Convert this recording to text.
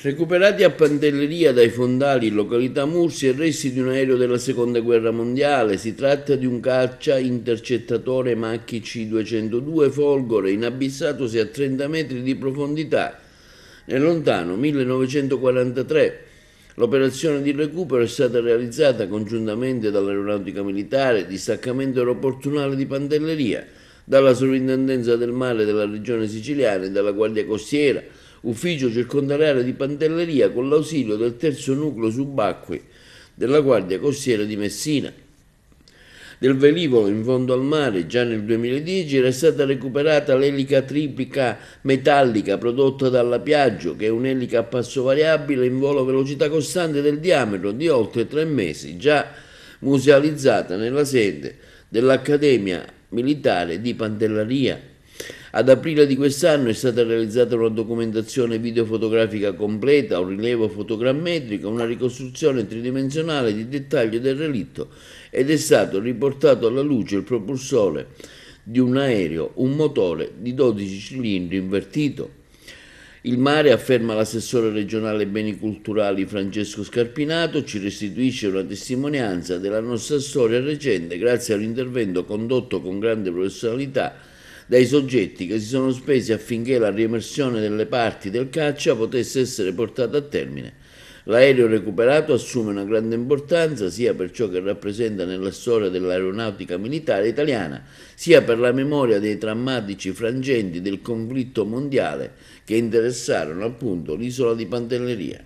Recuperati a Pantelleria dai fondali in località Mursi e resti di un aereo della seconda guerra mondiale, si tratta di un caccia intercettatore Macchi C-202 Folgore, inabissatosi a 30 metri di profondità nel lontano 1943. L'operazione di recupero è stata realizzata congiuntamente dall'Aeronautica Militare, Distaccamento Aeroportunale di Pantelleria, dalla Sovrintendenza del Mare della Regione Siciliana e dalla Guardia Costiera ufficio circondariale di Pantelleria con l'ausilio del terzo nucleo subacquei della Guardia Costiera di Messina. Del velivolo in fondo al mare, già nel 2010, era stata recuperata l'elica triplica metallica prodotta dalla Piaggio, che è un'elica a passo variabile in volo a velocità costante del diametro di oltre tre mesi, già musealizzata nella sede dell'Accademia Militare di Pantelleria. Ad aprile di quest'anno è stata realizzata una documentazione videofotografica completa, un rilievo fotogrammetrico, una ricostruzione tridimensionale di dettaglio del relitto ed è stato riportato alla luce il propulsore di un aereo, un motore di 12 cilindri invertito. Il mare, afferma l'assessore regionale beni culturali Francesco Scarpinato, ci restituisce una testimonianza della nostra storia recente grazie all'intervento condotto con grande professionalità dai soggetti che si sono spesi affinché la riemersione delle parti del caccia potesse essere portata a termine. L'aereo recuperato assume una grande importanza sia per ciò che rappresenta nella storia dell'aeronautica militare italiana, sia per la memoria dei drammatici frangenti del conflitto mondiale che interessarono appunto l'isola di Pantelleria.